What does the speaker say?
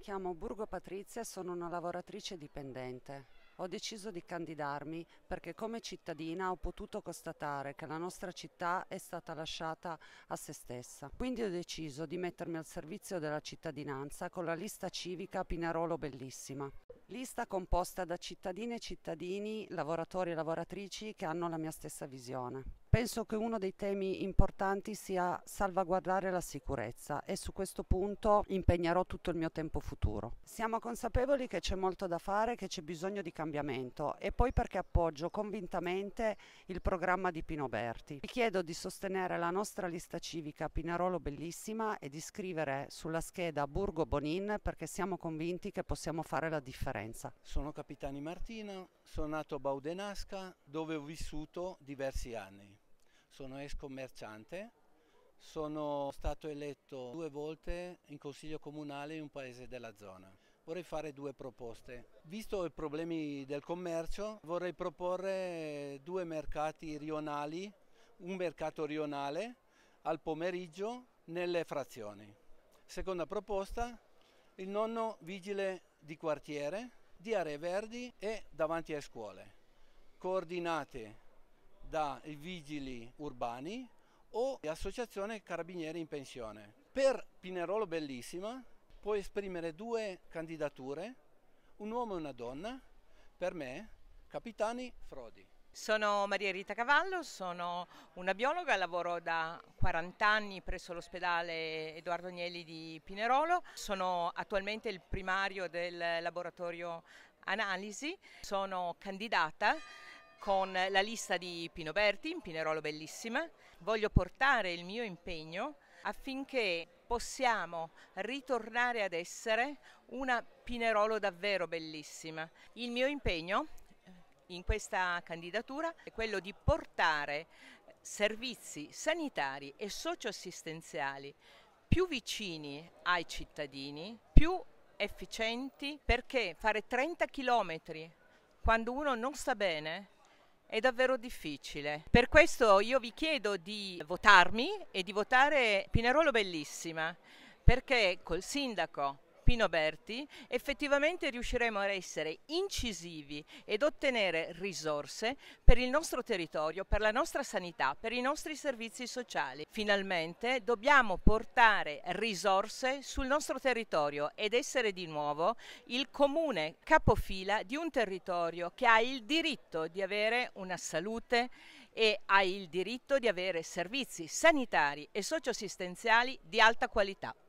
chiamo Burgo Patrizia e sono una lavoratrice dipendente. Ho deciso di candidarmi perché come cittadina ho potuto constatare che la nostra città è stata lasciata a se stessa. Quindi ho deciso di mettermi al servizio della cittadinanza con la lista civica Pinarolo Bellissima. Lista composta da cittadine e cittadini, lavoratori e lavoratrici che hanno la mia stessa visione. Penso che uno dei temi importanti sia salvaguardare la sicurezza e su questo punto impegnerò tutto il mio tempo futuro. Siamo consapevoli che c'è molto da fare, che c'è bisogno di cambiamento e poi perché appoggio convintamente il programma di Pino Berti. Vi chiedo di sostenere la nostra lista civica Pinarolo Bellissima e di scrivere sulla scheda Burgo Bonin perché siamo convinti che possiamo fare la differenza. Sono Capitani Martino, sono nato a Baudenasca dove ho vissuto diversi anni sono ex commerciante, sono stato eletto due volte in consiglio comunale in un paese della zona. Vorrei fare due proposte. Visto i problemi del commercio, vorrei proporre due mercati rionali, un mercato rionale al pomeriggio nelle frazioni. Seconda proposta, il nonno vigile di quartiere di aree verdi e davanti alle scuole, coordinate dai vigili urbani o associazione carabinieri in pensione. Per Pinerolo Bellissima puoi esprimere due candidature, un uomo e una donna, per me capitani frodi. Sono Maria Rita Cavallo, sono una biologa, lavoro da 40 anni presso l'ospedale Edoardo Agnelli di Pinerolo, sono attualmente il primario del laboratorio analisi, sono candidata con la lista di Pino Berti in Pinerolo Bellissima. Voglio portare il mio impegno affinché possiamo ritornare ad essere una Pinerolo davvero bellissima. Il mio impegno eh, in questa candidatura è quello di portare eh, servizi sanitari e socioassistenziali più vicini ai cittadini, più efficienti, perché fare 30 km quando uno non sta bene è davvero difficile. Per questo io vi chiedo di votarmi e di votare Pinerolo Bellissima, perché col sindaco Pino Berti, effettivamente riusciremo a essere incisivi ed ottenere risorse per il nostro territorio, per la nostra sanità, per i nostri servizi sociali. Finalmente dobbiamo portare risorse sul nostro territorio ed essere di nuovo il comune capofila di un territorio che ha il diritto di avere una salute e ha il diritto di avere servizi sanitari e socioassistenziali di alta qualità.